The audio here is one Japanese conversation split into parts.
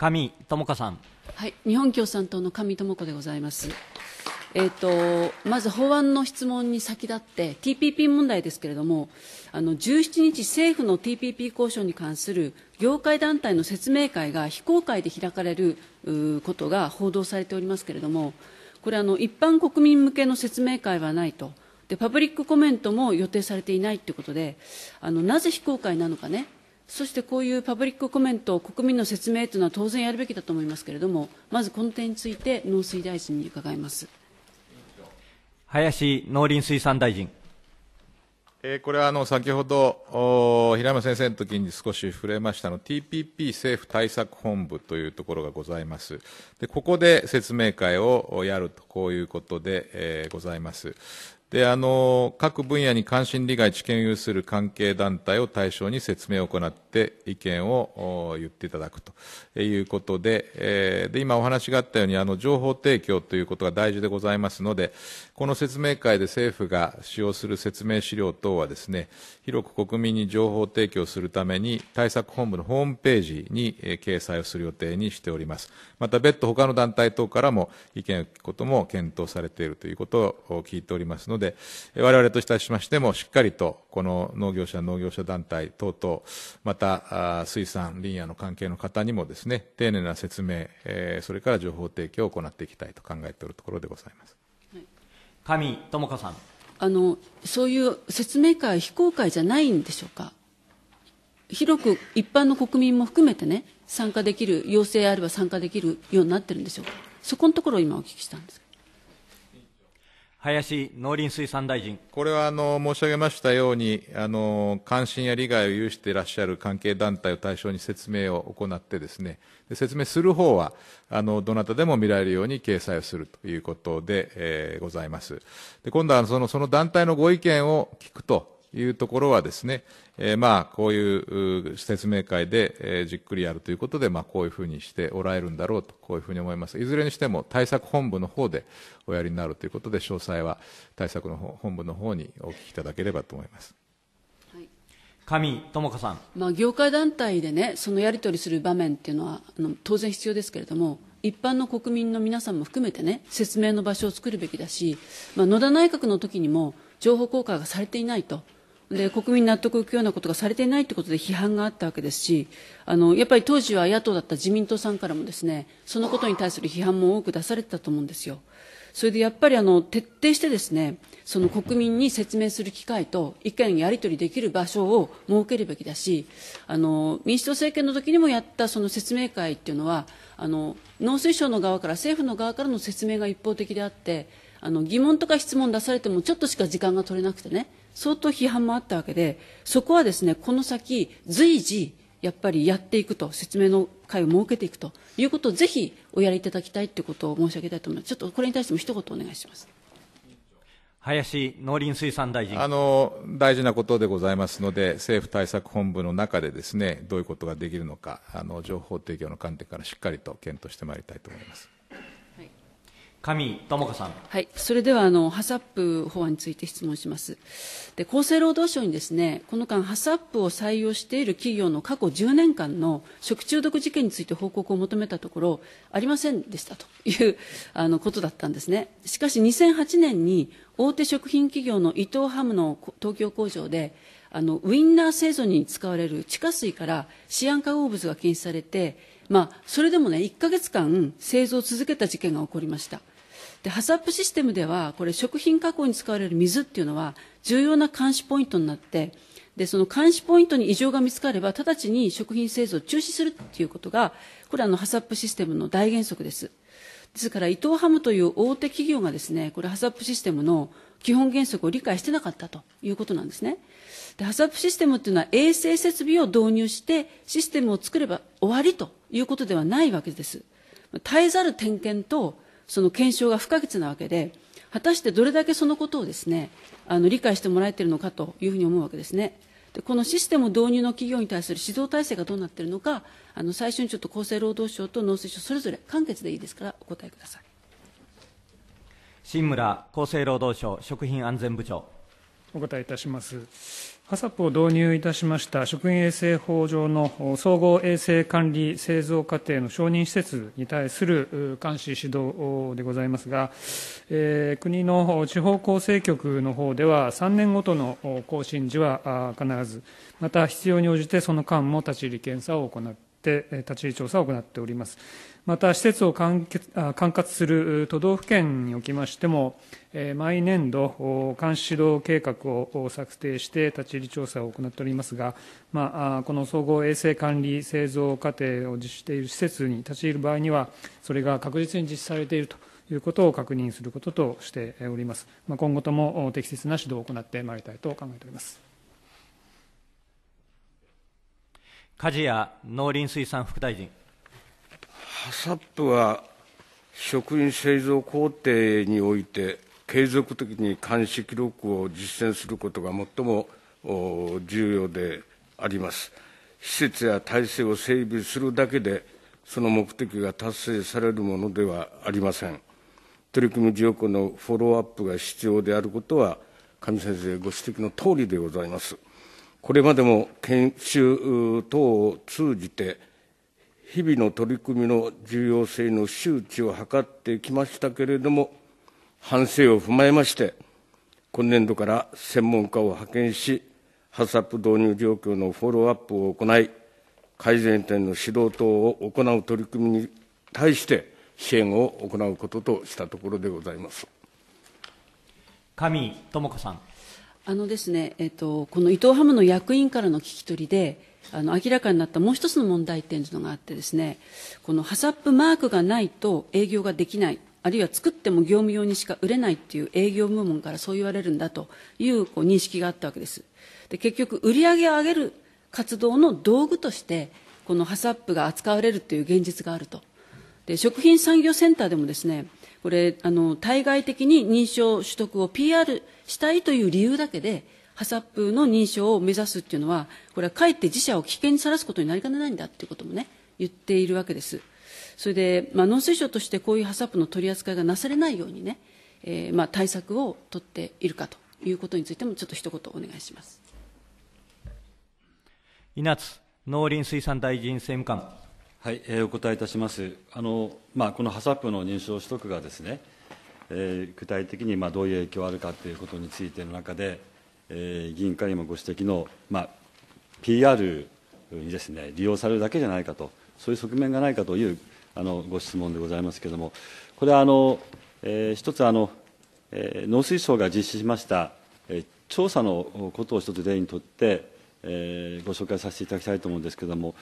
上智子さん。はい、日本共産党の上智子でございます。えーと、とまず法案の質問に先立って TPP 問題ですけれどもあの17日政府の TPP 交渉に関する業界団体の説明会が非公開で開かれることが報道されておりますけれどもこれあの一般国民向けの説明会はないとでパブリックコメントも予定されていないということであのなぜ非公開なのかねそしてこういうパブリックコメント、国民の説明というのは当然やるべきだと思いますけれども、まずこの点について、農水大臣に伺います林農林水産大臣。えー、これはあの先ほど平山先生の時に少し触れましたの TPP 政府対策本部というところがございますでここで説明会をやるとこういうことで、えございますであの各分野に関心利害知見を有する関係団体を対象に説明を行って意見を言っていただくということで,、えー、で今お話があったようにあの情報提供ということが大事でございますのでこの説明会で政府が使用する説明資料等はですね広く国民に情報提供するために対策本部のホームページに掲載をする予定にしておりますまた別途他の団体等からも意見を聞くことも検討されているということを聞いておりますのでので、我々といたしましても、しっかりと、この農業者、農業者団体等々、また、水産、林野の関係の方にもですね、丁寧な説明、えー、それから情報提供を行っていきたいと考えておるところでございます。上智子さん。あの、そういう説明会、非公開じゃないんでしょうか。広く一般の国民も含めてね、参加できる、要請あれば参加できるようになってるんでしょうか。そこのところを今お聞きしたんです林農林水産大臣。これはあの申し上げましたようにあの、関心や利害を有していらっしゃる関係団体を対象に説明を行ってですね、で説明する方はあのどなたでも見られるように掲載をするということで、えー、ございます。で今度はそのその団体のご意見を聞くと。いうところはですね、えー、まあこういう説明会で、えじっくりやるということで、まあ、こういうふうにしておられるんだろうとこういうふうに思いますいずれにしても対策本部の方でおやりになるということで詳細は対策の本部の方にお聞きいただければと思います。上智子さん、まあ、業界団体でね、そのやり取りする場面っていうのはあの当然必要ですけれども、一般の国民の皆さんも含めてね、説明の場所を作るべきだし、まあ、野田内閣の時にも情報公開がされていないと。で国民納得いくようなことがされていないということで批判があったわけですしあのやっぱり当時は野党だった自民党さんからもですねそのことに対する批判も多く出されてたと思うんですよ。それでやっぱりあの徹底してですねその国民に説明する機会と意見やり取りできる場所を設けるべきだしあの民主党政権の時にもやったその説明会っていうのはあの農水省の側から政府の側からの説明が一方的であってあの疑問とか質問出されてもちょっとしか時間が取れなくてね相当批判もあったわけで、そこはですね、この先、随時、やっぱりやっていくと、説明の会を設けていくということを、ぜひおやりいただきたいということを申し上げたいと思います。ちょっとこれに対しても一言お願いします。林農林水産大臣あの大事なことでございますので、政府対策本部の中でです、ね、どういうことができるのか、あの情報提供の観点からしっかりと検討してまいりたいと思います。上智子さん。はい。それでは、あの、ハサップ法案について質問します。で、厚生労働省にですね、この間、ハサップを採用している企業の過去10年間の食中毒事件について報告を求めたところ、ありませんでしたという、あの、ことだったんですね。しかし、2008年に、大手食品企業の伊藤ハムの東京工場で、あの、ウインナー製造に使われる地下水からシアン化合物が検出されて、まあ、それでもね、1か月間製造を続けた事件が起こりました。でハスップシステムではこれ食品加工に使われる水っていうのは重要な監視ポイントになってでその監視ポイントに異常が見つかれば直ちに食品製造を中止するっていうことがこれあのハスップシステムの大原則ですですから伊藤ハムという大手企業がですねこれハスップシステムの基本原則を理解してなかったということなんですねでハスップシステムっていうのは衛生設備を導入してシステムを作れば終わりということではないわけです耐えざる点検とその検証が不可欠なわけで、果たしてどれだけそのことをですね、あの理解してもらえているのかというふうに思うわけですね。でこのシステム導入の企業に対する指導体制がどうなっているのか、あの最初にちょっと厚生労働省と農水省、それぞれ簡潔でいいですから、お答えください。新村厚生労働省食品安全部長お答えいたします。ハサ a を導入いたしました食品衛生法上の総合衛生管理製造過程の承認施設に対する監視指導でございますが、えー、国の地方厚生局の方では3年ごとの更新時は必ずまた必要に応じてその間も立ち入り検査を行って立ち入り調査を行っておりますまた施設を管轄する都道府県におきましても、毎年度、監視指導計画を策定して立ち入り調査を行っておりますが、まあ、この総合衛生管理製造過程を実施している施設に立ち入る場合には、それが確実に実施されているということを確認することとしております。まあ、今後とも適切な指導を行ってまいりたいと考えております。梶谷農林水産副大臣。h サップは食品製造工程において継続的に監視記録を実践することが最も重要であります。施設や体制を整備するだけで、その目的が達成されるものではありません。取り組み条項のフォローアップが必要であることは、上先生ご指摘の通りでございます。これまでも研修等を通じて、日々の取り組みの重要性の周知を図ってきましたけれども、反省を踏まえまして、今年度から専門家を派遣し、ハサップ導入状況のフォローアップを行い、改善点の指導等を行う取り組みに対して支援を行うこととしたところでございます。上智子さん。あのですね、えっと、この伊藤ハムの役員からの聞き取りで、あの明らかになったもう一つの問題点というのがあってですねこのハサップマークがないと営業ができないあるいは作っても業務用にしか売れないっていう営業部門からそう言われるんだというこう認識があったわけですで結局売り上げを上げる活動の道具としてこのハサップが扱われるという現実があるとで食品産業センターでもですねこれあの対外的に認証取得を PR したいという理由だけでハサップの認証を目指すっていうのは、これはかえって自社を危険にさらすことになりかねないんだっていうこともね、言っているわけです。それで、まあ、農水省としてこういうハサップの取り扱いがなされないようにね、えー、まあ対策を取っているかということについても、ちょっと一言お願いします。稲津農林水産大臣政務官。はい、えー、お答えいたします。あの、まあ、このハサップの認証取得がですね、えー、具体的にまあどういう影響があるかということについての中で、え議員から今ご指摘の、まあ、PR にですね利用されるだけじゃないかと、そういう側面がないかというあのご質問でございますけれども、これはあの、えー、一つあの、えー、農水省が実施しました、えー、調査のことを一つ例にとって、えー、ご紹介させていただきたいと思うんですけれども、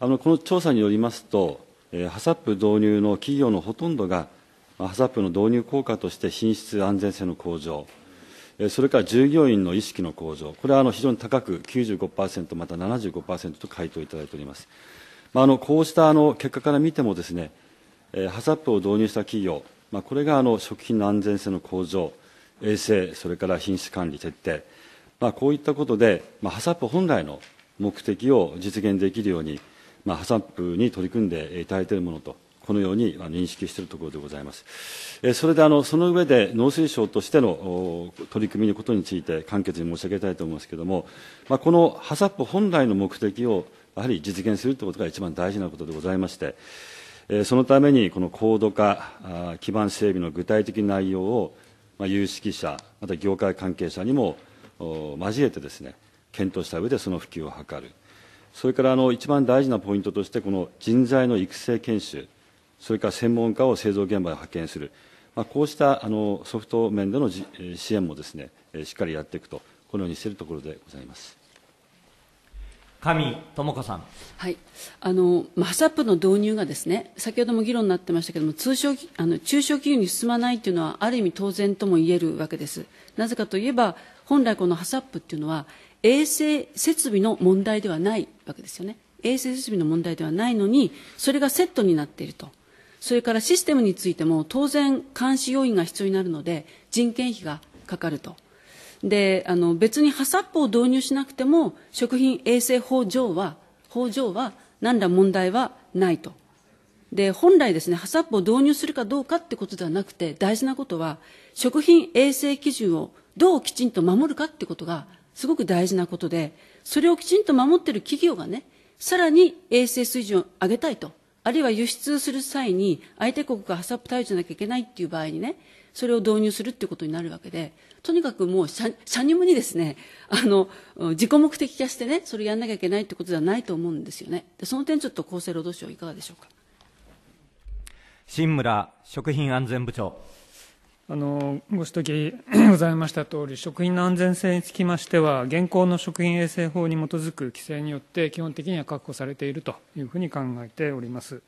あのこの調査によりますと、えー、ハサップ導入の企業のほとんどが、ハサップの導入効果として品質安全性の向上、それから従業員の意識の向上、これはあの非常に高く95%、また75%と回答いただいております。まあ、あのこうしたあの結果から見てもですね、ハサップを導入した企業、まあ、これがあの食品の安全性の向上、衛生、それから品質管理徹底、まあ、こういったことで、まあ、ハサップ本来の目的を実現できるように、まあ、ハサップに取り組んでいただいているものとこのように認識しているところでございます。それであの、その上で農水省としての取り組みのことについて簡潔に申し上げたいと思いますけれども、まあ、この h a ップ p 本来の目的をやはり実現するということが一番大事なことでございまして、そのためにこの高度化、基盤整備の具体的内容を有識者、また業界関係者にも交えてですね、検討した上でその普及を図る。それからあの一番大事なポイントとして、この人材の育成研修、それから専門家を製造現場へ派遣する、まあ、こうしたあのソフト面での支援もですね、しっかりやっていくと、このようにしているところでございます。上智子さん、はいあのまあ、ハサップの導入がですね先ほども議論になってましたけども通商あの中小企業に進まないというのはある意味当然とも言えるわけですなぜかといえば本来このハサップっていうのは衛生設備の問題ではないわけですよね衛生設備の問題ではないのにそれがセットになっているとそれからシステムについても当然監視要員が必要になるので人件費がかかると。で、あの別にハサップを導入しなくても食品衛生法上は、法上は何ら問題はないと。で、本来ですね、ハサップを導入するかどうかってことではなくて大事なことは食品衛生基準をどうきちんと守るかってことがすごく大事なことで、それをきちんと守っている企業がね、さらに衛生水準を上げたいとあるいは輸出する際に相手国がハサップ対応しなきゃいけないっていう場合にねそれを導入するっていうことになるわけでとにかくもう社にもにですねあの自己目的化してねそれやんなきゃいけないってことではないと思うんですよねでその点ちょっと厚生労働省いかがでしょうか新村食品安全部長あのご指摘 ございましたとおり、食品の安全性につきましては、現行の食品衛生法に基づく規制によって、基本的には確保されているというふうに考えております。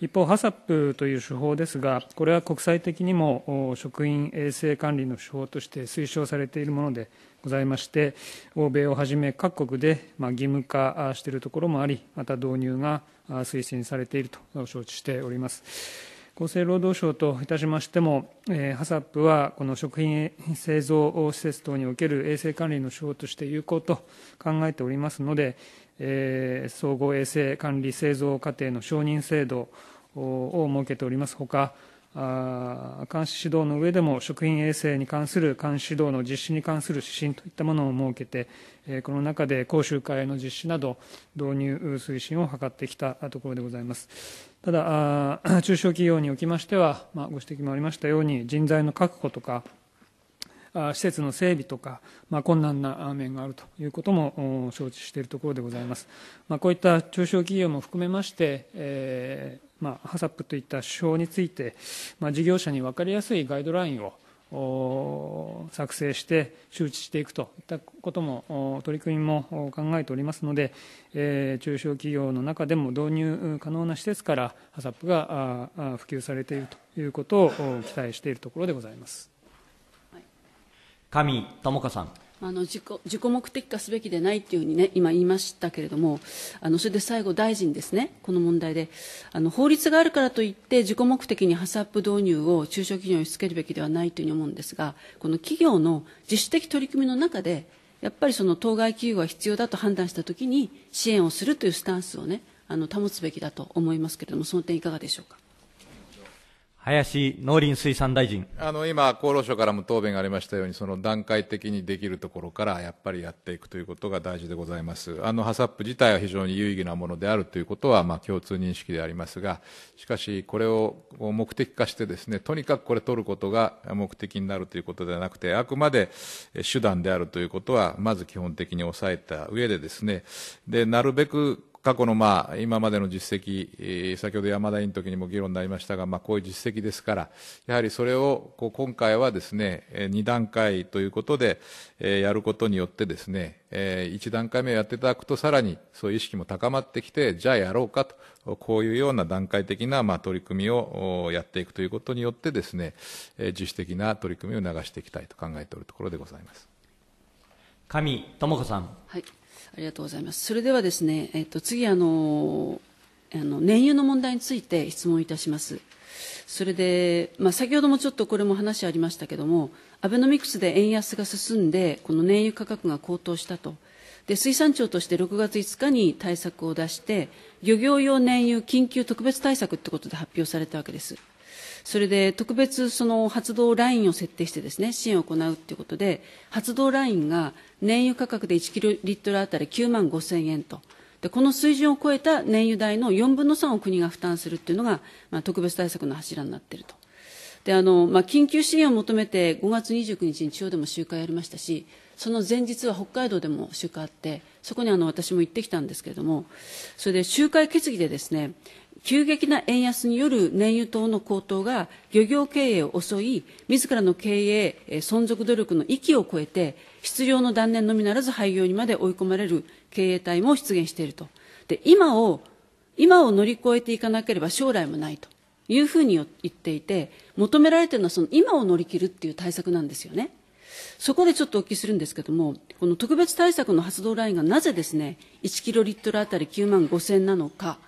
一方、HACCP という手法ですが、これは国際的にも食品衛生管理の手法として推奨されているものでございまして、欧米をはじめ各国で義務化しているところもあり、また導入が推進されていると承知しております。厚生労働省といたしましても、えー、ハサップはこの食品製造施設等における衛生管理の手法として有効と考えておりますので、え総合衛生管理製造過程の承認制度を設けておりますほか、あ監視指導の上でも食品衛生に関する監視指導の実施に関する指針といったものを設けて、えこの中で講習会の実施など導入推進を図ってきたところでございますただ中小企業におきましては、まあ、ご指摘もありましたように人材の確保とか施設の整備とか、まあ、困難な面があるということも承知しているところでございます、まあ、こういった中小企業も含めまして、えーまあ、ハサップといった手法について、まあ、事業者に分かりやすいガイドラインを作成して周知していくといったことも取り組みも考えておりますので、え中小企業の中でも導入可能な施設から HACCP が普及されているということを期待しているところでございます。神智香さん。あの自己自己目的化すべきでないというふうにね、今言いましたけれども、あのそれで最後、大臣ですね、この問題であの、法律があるからといって、自己目的に h a ップ p 導入を中小企業に押し付けるべきではないというふうに思うんですが、この企業の自主的取り組みの中で、やっぱりその当該企業が必要だと判断したときに、支援をするというスタンスをね、あの保つべきだと思いますけれども、その点、いかがでしょうか。林農林水産大臣あの今、厚労省からも答弁がありましたように、その段階的にできるところからやっぱりやっていくということが大事でございます、あのハサップ自体は非常に有意義なものであるということはまあ共通認識でありますが、しかし、これを目的化して、ですねとにかくこれ取ることが目的になるということではなくて、あくまで手段であるということは、まず基本的に抑えた上でですねでなるべく過去のまあ今までの実績、先ほど山田委員の時にも議論になりましたが、まあ、こういう実績ですから、やはりそれをこう今回はですね、2段階ということで、やることによってですね、1段階目をやっていただくと、さらにそういう意識も高まってきて、じゃあやろうかと、こういうような段階的なまあ取り組みをやっていくということによってですね、自主的な取り組みを流していきたいと考えておるところでございます。上智子さん。はいありがとうございます。それではですね、えっと、次、あの、あの、燃油の問題について質問いたします。それで、まあ、先ほどもちょっとこれも話ありましたけども、アベノミクスで円安が進んで、この燃油価格が高騰したと。で、水産庁として6月5日に対策を出して、漁業用燃油緊急特別対策ってことで発表されたわけです。それで特別その発動ラインを設定してですね、支援を行うということで、発動ラインが燃油価格で1キロリットルあたり9万5千円と。でこの水準を超えた燃油代の4分の3を国が負担するというのが、まあ、特別対策の柱になっていると。であのまあ、緊急支援を求めて5月29日に地方でも集会やりましたしその前日は北海道でも集会あってそこにあの私も行ってきたんですけれどもそれで集会決議でですね急激な円安による燃油等の高騰が漁業経営を襲い、自らの経営存続努力の域を超えて、失業の断念のみならず廃業にまで追い込まれる経営体も出現していると。で、今を、今を乗り越えていかなければ将来もないというふうに言っていて、求められているのはその今を乗り切るっていう対策なんですよね。そこでちょっとお聞きするんですけども、この特別対策の発動ラインがなぜですね、1キロリットルあたり9万5千なのか、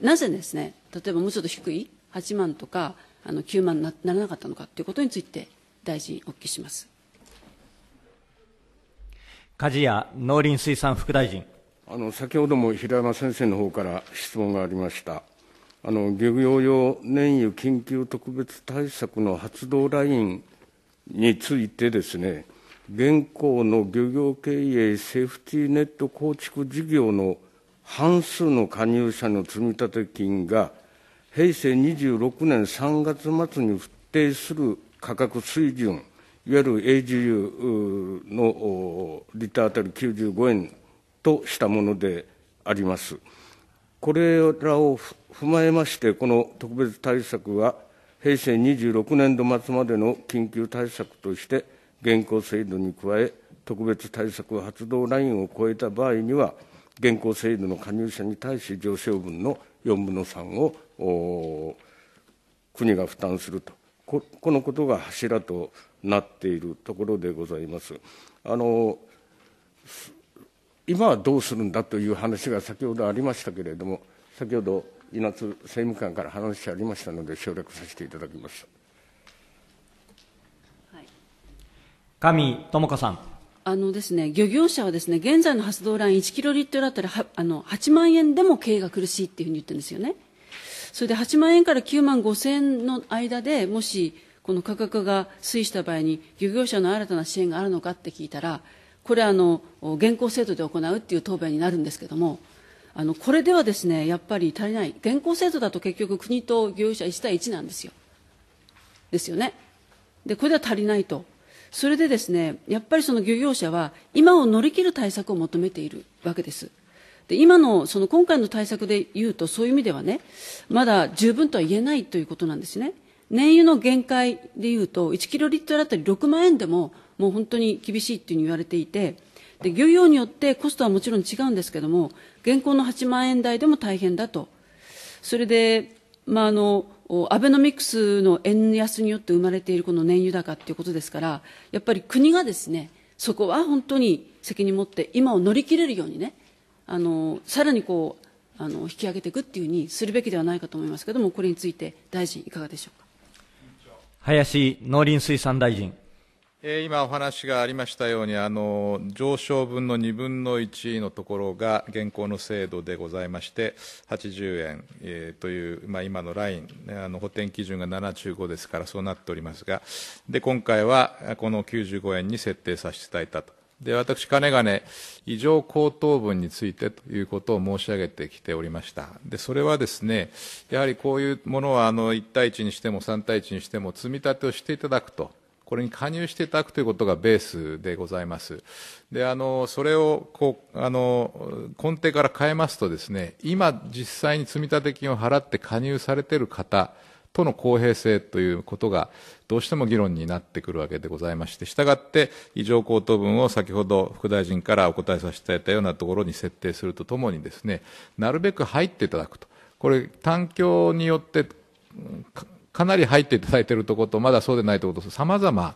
なぜですね例えばもうちょっと低い8万とかあの9万にならなかったのかということについて大臣お聞きします梶谷農林水産副大臣あの先ほども平山先生の方から質問がありましたあの漁業用燃油緊急特別対策の発動ラインについてですね現行の漁業経営セーフティーネット構築事業の半数の加入者の積立金が平成26年3月末に不定する価格水準、いわゆる AGU のリッター当たり95円としたものであります。これらを踏まえまして、この特別対策は、平成26年度末までの緊急対策として、現行制度に加え、特別対策発動ラインを超えた場合には、現行制度の加入者に対し、上昇分の4分の3を国が負担するとこ、このことが柱となっているところでございます。あの今はどうするんだという話が先ほどありましたけれども、先ほど稲津政務官から話ありましたので、省略させていただきました。上智子さん。あのですね、漁業者はですね、現在の発動ライン1キロリットルあたりはあの8万円でも経営が苦しいっていうふうに言ってるんですよね。それで8万円から9万5千円の間でもしこの価格が推移した場合に漁業者の新たな支援があるのかって聞いたら、これあの現行制度で行うっていう答弁になるんですけども、あのこれではですね、やっぱり足りない、現行制度だと結局、国と漁業者1対1なんですよ。ですよね。で、これでは足りないと。それでですねやっぱりその漁業者は今を乗り切る対策を求めているわけです。で今のその今回の対策でいうとそういう意味ではねまだ十分とは言えないということなんですね。燃油の限界でいうと1キロリットルあたり6万円でももう本当に厳しいというふうに言われていてで漁業によってコストはもちろん違うんですけども現行の8万円台でも大変だとそれでまあ、あのアベノミクスの円安によって生まれているこの燃油高ということですから、やっぱり国がですね、そこは本当に責任を持って、今を乗り切れるようにね、あのさらにこうあの引き上げていくっていうふうにするべきではないかと思いますけれども、これについて、大臣、いかがでしょうか林農林水産大臣。今お話がありましたように、あの上昇分の2分の1のところが現行の制度でございまして、80円、えー、という、まあ、今のライン、あの補填基準が75ですから、そうなっておりますが、で今回はこの95円に設定させていただいたと。で私、金がね、異常高頭分についてということを申し上げてきておりました、でそれはですねやはりこういうものはあの1対1にしても3対1にしても積み立てをしていただくとこれに加入していただくということがベースでございます。で、あの、それを、こう、あの、根底から変えますとですね、今実際に積立金を払って加入されている方、との公平性ということがどうしても議論になってくるわけでございまして、したがって異常口頭分を先ほど副大臣からお答えさせていただいたようなところに設定するとともにですね、なるべく入っていただくと。これ、単境によってかなり入っていただいているところと、まだそうでないところと、様々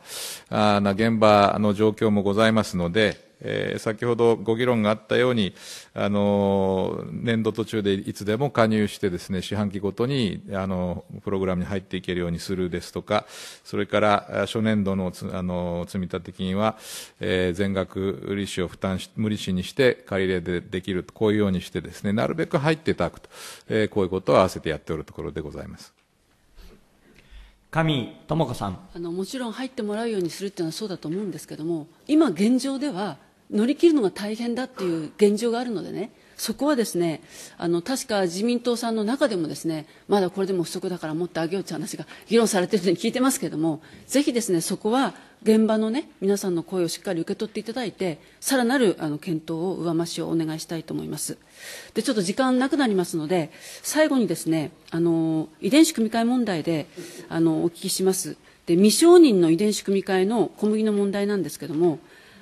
な現場の状況もございますので、えー、先ほどご議論があったように、あの年度途中でいつでも加入してですね四半期ごとにあのプログラムに入っていけるようにするですとかそれから初年度のつあの積立金は、えー、全額利子を負担し無利子にして借り入れでできるこういうようにしてですねなるべく入っていただくと、えー、こういうことを合わせてやっておるところでございます。上智子さんあのもちろん入ってもらうようにするっていうのはそうだと思うんですけども今現状では乗り切るのが大変だっていう現状があるのでねそこはですね、あの、確か自民党さんの中でもですね、まだこれでも不足だからもっと上げようという話が議論されているのに聞いてますけれども、ぜひですね、そこは現場のね、皆さんの声をしっかり受け取っていただいて、さらなるあの検討を上増しをお願いしたいと思います。で、ちょっと時間なくなりますので、最後にですね、あの、遺伝子組み換え問題で、あの、お聞きします。で、未承認の遺伝子組み換えの小麦の問題なんですけれども、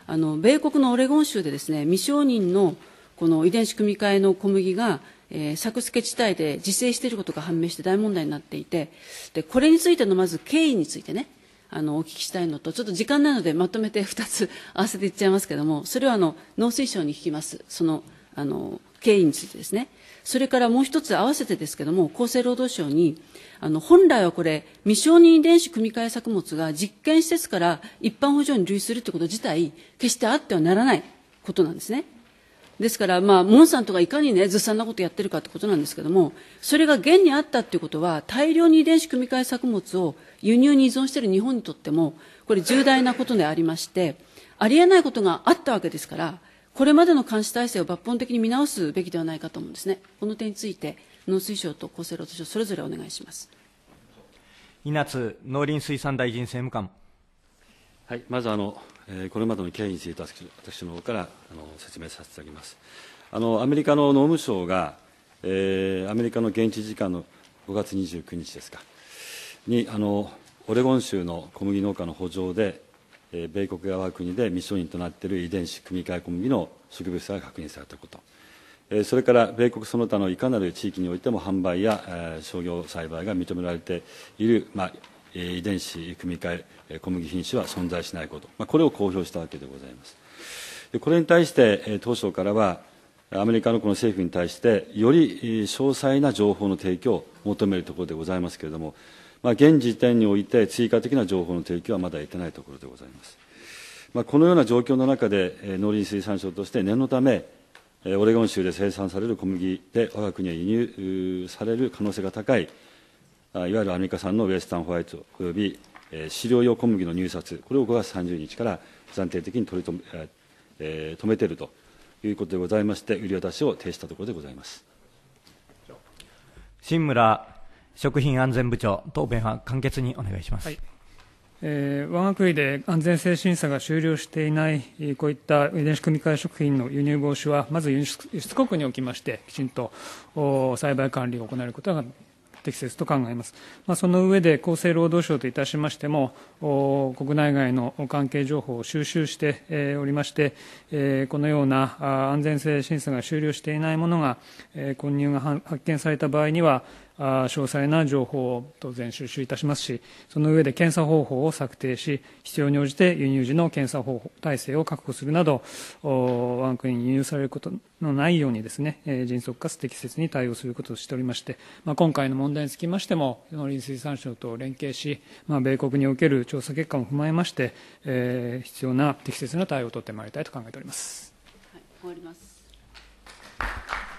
あの、米国のオレゴン州でですね、未承認のこの遺伝子組み換えの小麦が、えー、作付け地帯で自生していることが判明して大問題になっていてでこれについてのまず経緯についてねあのお聞きしたいのとちょっと時間なのでまとめて2 つ合わせていっちゃいますけどもそれはあの農水省に聞きますそのあの経緯についてですねそれからもう一つ合わせてですけども厚生労働省にあの本来はこれ未承認遺伝子組み換え作物が実験施設から一般補助に類するということ自体決してあってはならないことなんですね。ですから、まあ、モンさんとかいかにね、ずさんなことやってるかってことなんですけども、それが現にあったということは、大量に遺伝子組み換え作物を輸入に依存している日本にとっても、これ重大なことでありまして、ありえないことがあったわけですから、これまでの監視体制を抜本的に見直すべきではないかと思うんですね。この点について、農水省と厚生労働省、それぞれお願いします。稲津農林水産大臣政務官。はい、まずあのこれまでの経緯について私の方から説明させていただきます。アメリカの農務省が、アメリカの現地時間の5月29日ですか、にオレゴン州の小麦農家の補助で、米国側が国で未承認となっている遺伝子組み換え小麦の植物が確認されたこと、それから米国その他のいかなる地域においても販売や商業栽培が認められている、まあ、遺伝子組み換え小麦品種は存在しないこと、まあ、これを公表したわけでございます。これに対して、当初からは、アメリカのこの政府に対して、より詳細な情報の提供を求めるところでございますけれども、まあ、現時点において追加的な情報の提供はまだ得てないところでございます。まあ、このような状況の中で、農林水産省として念のため、オレゴン州で生産される小麦で我が国は輸入される可能性が高いいわゆるアメリカ産のウエスタンホワイトおよび飼料用小麦の入札、これを5月30日から暫定的に取り止め,、えー、止めているということでございまして、売り渡しを停止したところでございます新村食品安全部長、答弁は簡潔にお願いします。はいえー、我が国で安全性審査が終了していない、こういった遺伝子組み換え食品の輸入防止は、まず輸出国におきまして、きちんと栽培管理を行うことが適切と考えます、まあ、その上で厚生労働省といたしましても国内外の関係情報を収集しておりましてこのような安全性審査が終了していないものが混入が発見された場合には詳細な情報を当然収集いたしますしその上で検査方法を策定し必要に応じて輸入時の検査方法体制を確保するなど我が国に輸入されることのないようにですね迅速かつ適切に対応することとしておりまして、まあ、今回の問題につきましても農林水産省と連携し、まあ、米国における調査結果も踏まえまして、えー、必要な適切な対応を取ってまいりたいと考えております。はい、終わります